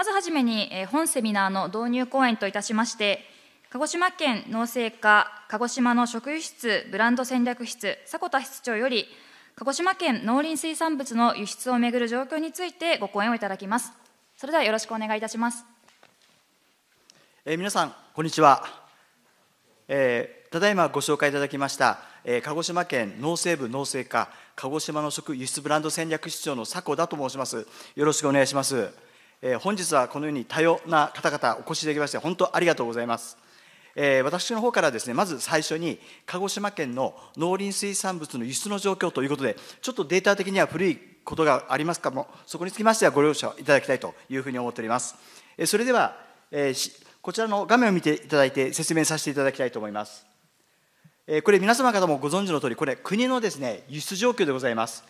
まずはじめに、えー、本セミナーの導入講演といたしまして、鹿児島県農政課鹿児島の食輸出ブランド戦略室迫田室長より、鹿児島県農林水産物の輸出をめぐる状況についてご講演をいただきます。それではよろしくお願いいたします。えー、皆さん、こんにちは。えー、ただいまご紹介いただきました、えー、鹿児島県農政部農政課鹿児島の食輸出ブランド戦略室長の迫田と申します。よろしくお願いします。えー、本日はこのように多様な方々お越しいただきまして本当ありがとうございます、えー、私の方からですねまず最初に鹿児島県の農林水産物の輸出の状況ということでちょっとデータ的には古いことがありますかもそこにつきましてはご了承いただきたいというふうに思っております、えー、それでは、えこちらの画面を見ていただいて説明させていただきたいと思いますこれ皆様方もご存知の通りこれ国のですね輸出状況でございます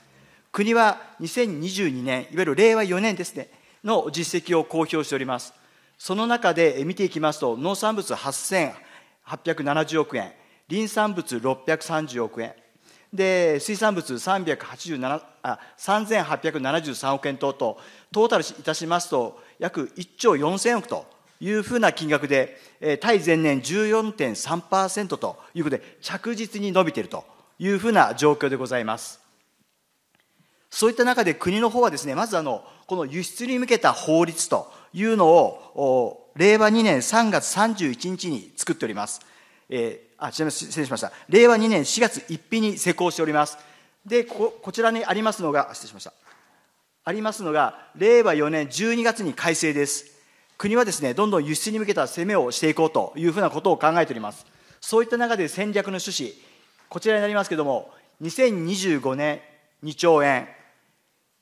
国は2022年いわゆる令和4年ですねの実績を公表しております。その中で見ていきますと、農産物8870億円、林産物630億円、で水産物387あ3873億円等と、トータルいたしますと、約1兆4000億というふうな金額で、対前年14.3%ということで、着実に伸びているというふうな状況でございます。そういった中で国の方はですね、まずあの、この輸出に向けた法律というのを、令和2年3月31日に作っております。えー、あ、ちなみに失礼しました。令和2年4月1日に施行しております。で、ここちらにありますのが、失礼しました。ありますのが、令和4年12月に改正です。国はですね、どんどん輸出に向けた攻めをしていこうというふうなことを考えております。そういった中で戦略の趣旨、こちらになりますけれども、2025年2兆円、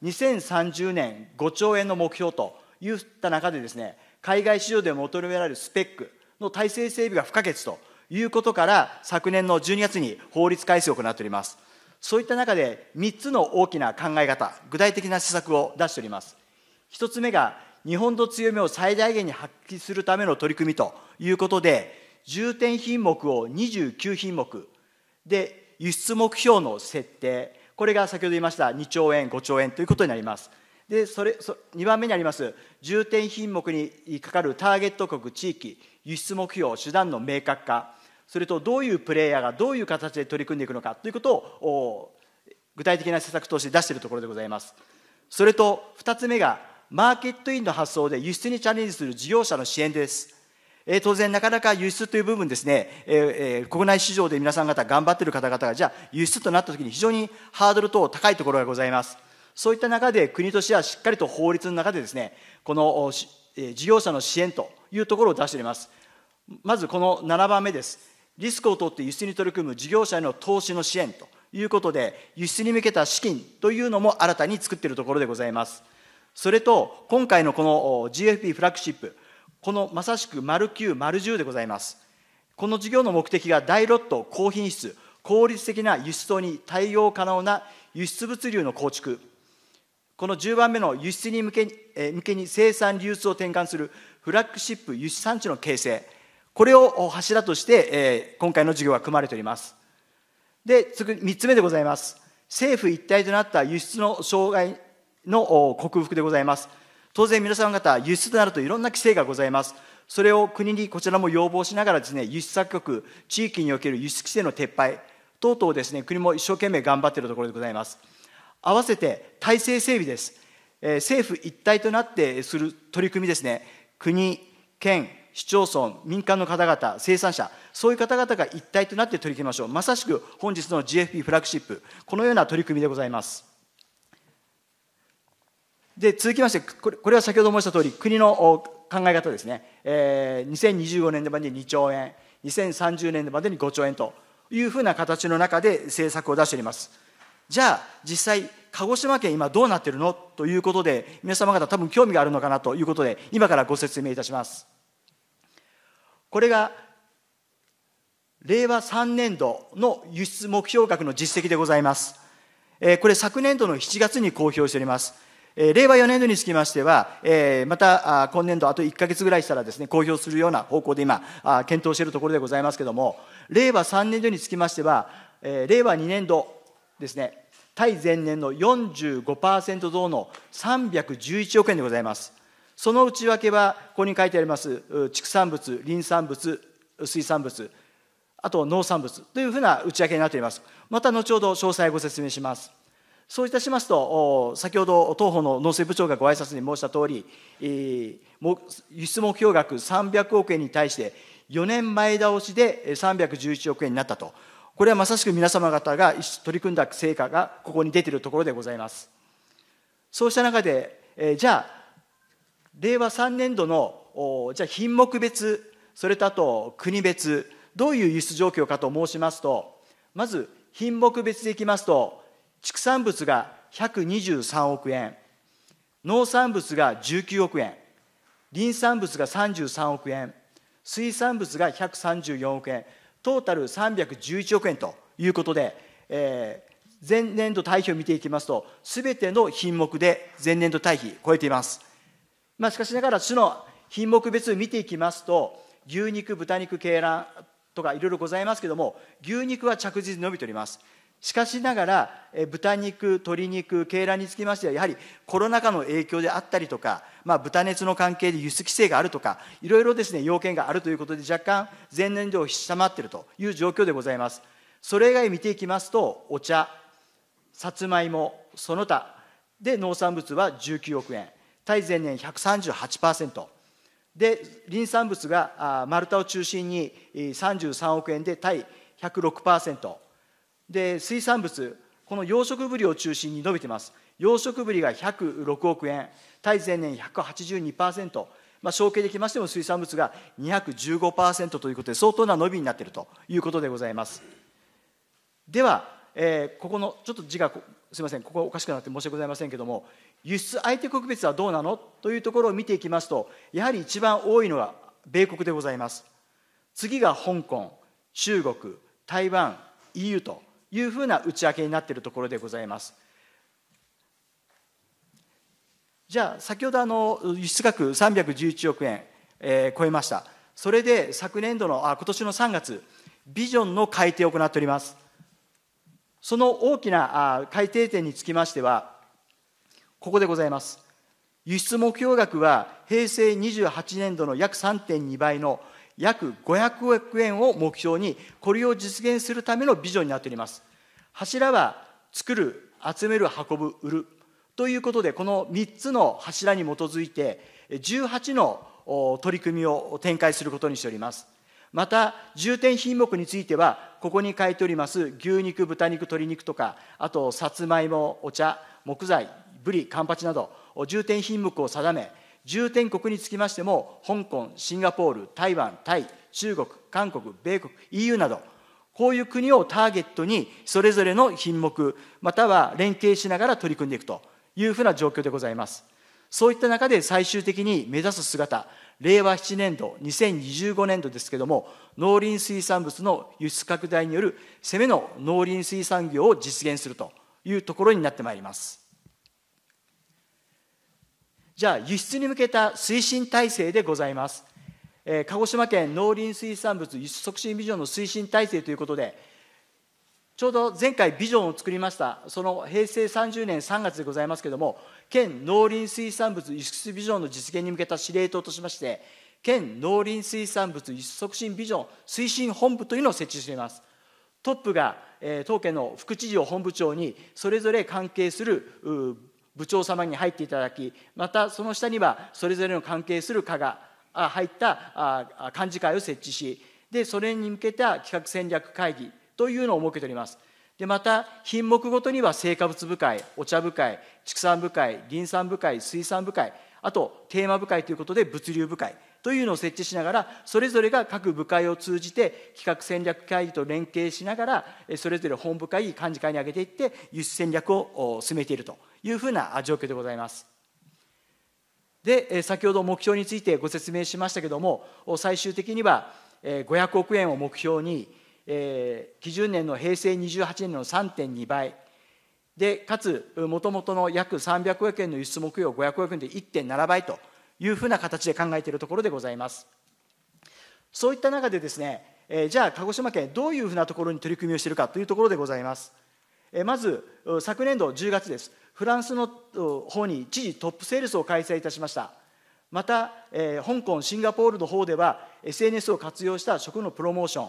2030年5兆円の目標といった中でですね海外市場で求められるスペックの体制整備が不可欠ということから昨年の12月に法律改正を行っておりますそういった中で3つの大きな考え方具体的な施策を出しております1つ目が日本の強みを最大限に発揮するための取り組みということで重点品目を29品目で輸出目標の設定これが先ほど言いました2兆円、5兆円ということになります。でそれ2番目にあります重点品目にかかるターゲット国地域輸出目標手段の明確化それとどういうプレイヤーがどういう形で取り組んでいくのかということを具体的な施策として出しているところでございますそれと2つ目がマーケットインの発想で輸出にチャレンジする事業者の支援ですえ当然なかなか輸出という部分ですね、え国内市場で皆さん方頑張ってる方々がじゃあ輸出となった時に非常にハードル等高いところがございます。そういった中で国としてはしっかりと法律の中でですね、この事業者の支援というところを出しております。まずこの7番目です。リスクを取って輸出に取り組む事業者への投資の支援ということで、輸出に向けた資金というのも新たに作っているところでございます。それと、今回のこの GFP フラッグシップ、このまさしく丸9、丸10でございます。この事業の目的が大ロット、高品質、効率的な輸出等に対応可能な輸出物流の構築、この10番目の輸出に向け,、え向けに生産流通を転換するフラッグシップ輸出産地の形成、これを柱として、え今回の事業が組まれております。で、3つ目でございます。政府一体となった輸出の障害の克服でございます。当然皆様方、輸出となるといろんな規制がございます。それを国にこちらも要望しながらですね、輸出作局、地域における輸出規制の撤廃等々ですね、国も一生懸命頑張っているところでございます。合わせて体制整備です。えー、政府一体となってする取り組みですね、国、県、市町村、民間の方々、生産者、そういう方々が一体となって取り組みましょう。まさしく本日の GFP フラッグシップ、このような取り組みでございます。で続きましてこれこれは先ほど申した通り国の考え方ですね、えー、2025年度までに2兆円2030年度までに5兆円というふうな形の中で政策を出しておりますじゃあ実際鹿児島県今どうなってるのということで皆様方多分興味があるのかなということで今からご説明いたしますこれが令和3年度の輸出目標額の実績でございます、えこれ昨年度の7月に公表しておりますえ令和4年度につきましては、えまた今年度あと1か月ぐらいしたらですね、公表するような方向で今、あ検討しているところでございますけれども、令和3年度につきましては、え令和2年度ですね、対前年の45%増の311億円でございます。その内訳は、ここに書いてあります、畜産物、林産物、水産物、あと農産物というふうな内訳になっています。また後ほど詳細ご説明します。そういたしますと、先ほど当方の農政部長がご挨拶に申したとおり、輸出目標額300億円に対して、4年前倒しで311億円になったと、これはまさしく皆様方が取り組んだ成果がここに出ているところでございます。そうした中で、じゃあ、令和3年度のじゃあ品目別、それとあと国別、どういう輸出状況かと申しますと、まず品目別でいきますと、畜産物が123億円、農産物が19億円、林産物が33億円、水産物が134億円、トータル311億円ということで、えー、前年度対比を見ていきますと、すべての品目で前年度対比超えています。まあ、しかしながら、種の品目別見ていきますと、牛肉、豚肉、鶏卵とかいろいろございますけれども、牛肉は着実に伸びております。しかしながら豚肉鶏肉鶏卵につきましてはやはりコロナ禍の影響であったりとか、まあ、豚熱の関係で輸出規制があるとかいろいろですね要件があるということで若干前年度を下回っているという状況でございますそれ以外見ていきますとお茶さつまいもその他で農産物は19億円対前年138%で林産物が丸太を中心に33億円で対106%。で水産物この養殖ぶりを中心に伸びてます養殖ぶりが106億円対前年182%まあ、承継できましても水産物が215%ということで相当な伸びになっているということでございますでは、えー、ここのちょっと字がすみませんここおかしくなって申し訳ございませんけれども輸出相手国別はどうなのというところを見ていきますとやはり一番多いのは米国でございます次が香港中国台湾 EU というふうな打ち明けになっているところでございます。じゃあ先ほどあの輸出額311億円、えー、超えましたそれで昨年度のあ今年の3月ビジョンの改定を行っておりますその大きなあ改定点につきましてはここでございます輸出目標額は平成28年度の約3.2倍の約500億円を目標に、これを実現するためのビジョンになっております。柱は、作る、集める、運ぶ、売る。ということで、この3つの柱に基づいて、18の取り組みを展開することにしております。また、重点品目については、ここに書いております牛肉、豚肉、鶏肉とか、あとさつまいも、お茶、木材、ブリ、カンパチなど、重点品目を定め、重点国につきましても、香港、シンガポール、台湾、タイ、中国、韓国、米国、EU など、こういう国をターゲットに、それぞれの品目、または連携しながら取り組んでいくというふうな状況でございます。そういった中で最終的に目指す姿、令和7年度、2025年度ですけれども、農林水産物の輸出拡大による攻めの農林水産業を実現するというところになってまいります。じゃあ、輸出に向けた推進体制でございます。えー、鹿児島県農林水産物輸出促進ビジョンの推進体制ということで、ちょうど前回ビジョンを作りました、その平成30年3月でございますけれども、県農林水産物輸出ビジョンの実現に向けた司令塔としまして、県農林水産物輸出促進ビジョン推進本部というのを設置しています。トップが、えー、当県の副知事を本部長に、それぞれ関係する部長様に入っていただきまたその下にはそれぞれの関係する課が入った幹事会を設置しでそれに向けた企画戦略会議というのを設けております。でまた品目ごとには成果物部会お茶部会畜産部会林産部会水産部会あとテーマ部会ということで物流部会というのを設置しながらそれぞれが各部会を通じて企画戦略会議と連携しながらそれぞれ本部会議幹事会に挙げていって輸出戦略を進めているというふうな状況でございます。で先ほど目標についてご説明しましたけれども最終的には500億円を目標に基準年の平成28年の3.2倍でかつもともとの約300億円の輸出目標500億円で1.7倍というふうな形で考えているところでございます。そういった中でですねじゃあ鹿児島県どういうふうなところに取り組みをしているかというところでございます。まず昨年度10月ですフランスの方に一時トップセールスを開催いたしましたまた、えー、香港シンガポールの方では SNS を活用した食のプロモーション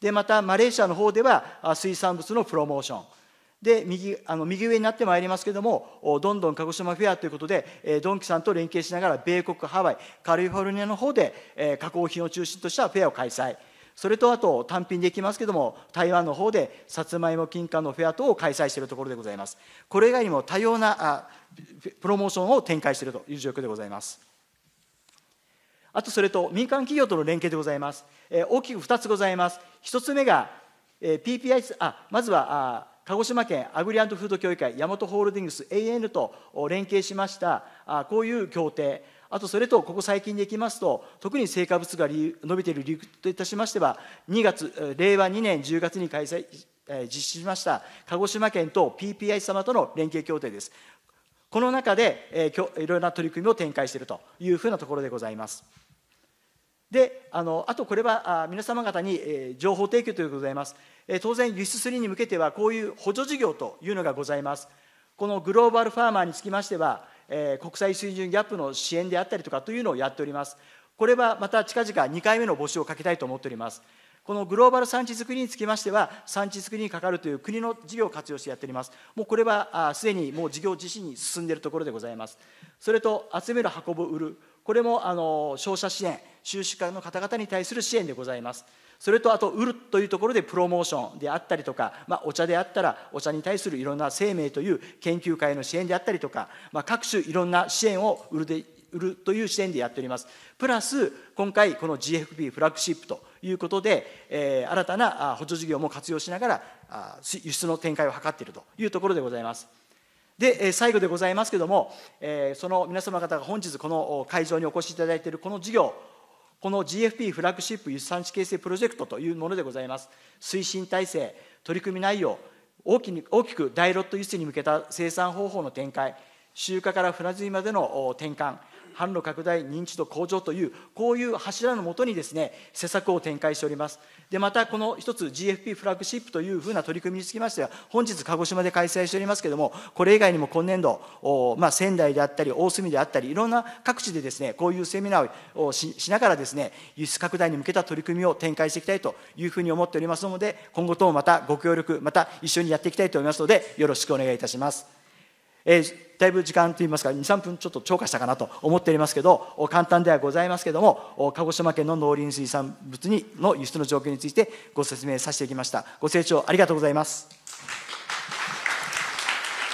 でまたマレーシアの方では水産物のプロモーションで右あの右上になってまいりますけれども、どんどん鹿児島フェアということで、えー、ドンキさんと連携しながら、米国、ハワイ、カリフォルニアの方で、えー、加工品を中心としたフェアを開催。それとあと単品でいきますけども台湾の方でさつまいも金貨のフェア等を開催しているところでございますこれ以外にも多様なプロモーションを展開しているという状況でございますあとそれと民間企業との連携でございます、えー、大きく2つございます1つ目が、えー、PPI あまずはあ鹿児島県アグリアンドフード協議会、ヤマトホールディングス、AN と連携しました、こういう協定、あとそれとここ最近でいきますと特に成果物が伸びている理由といたしましては2月令和2年10月に開催実施しました鹿児島県と PPI 様との連携協定です。この中で、えー、いろいろな取り組みを展開しているというふうなところでございます。であのあとこれはあ皆様方に、えー、情報提供ということでございます、えー、当然輸出るに向けてはこういう補助事業というのがございますこのグローバルファーマーにつきましてはえー、国際水準ギャップの支援であったりとかというのをやっております。これはまた近々2回目の募集をかけたいと思っております。このグローバル産地づくりにつきましては、産地づくりにかかるという国の事業を活用してやっております。もうこれはすでにもう事業自身に進んでいるところでございます。それと、集める、運ぶ、売る、これもあの消費支援、収支家の方々に対する支援でございます。それとあと売るというところでプロモーションであったりとか、まあ、お茶であったらお茶に対するいろんな生命という研究会の支援であったりとか、まあ、各種いろんな支援を売るで売るという支援でやっております。プラス、今回、この GFP フラッグシップということで、えー、新たな補助事業も活用しながらあ、輸出の展開を図っているというところでございます。で、最後でございますけれども、えその皆様方が本日、この会場にお越しいただいているこの事業この GFP フラッグシップ輸出産地形成プロジェクトというものでございます。推進体制、取り組み内容、大き大きく大ロット輸出に向けた生産方法の展開、集荷から船積みまでの転換、販路拡大、認知度向上という、こういう柱のもとにですね、施策を展開しております。で、またこの一つ GFP フラッグシップというふうな取り組みにつきましては、本日鹿児島で開催しておりますけれども、これ以外にも今年度、まあ、仙台であったり、大隅であったり、いろんな各地でですね、こういうセミナーをしながらですね、輸出拡大に向けた取り組みを展開していきたいというふうに思っておりますので、今後ともまたご協力、また一緒にやっていきたいと思いますので、よろしくお願いいたします。えー、だいぶ時間といいますか23分ちょっと超過したかなと思っておりますけど簡単ではございますけども鹿児島県の農林水産物にの輸出の状況についてご説明させていきましたご清聴ありがとうございます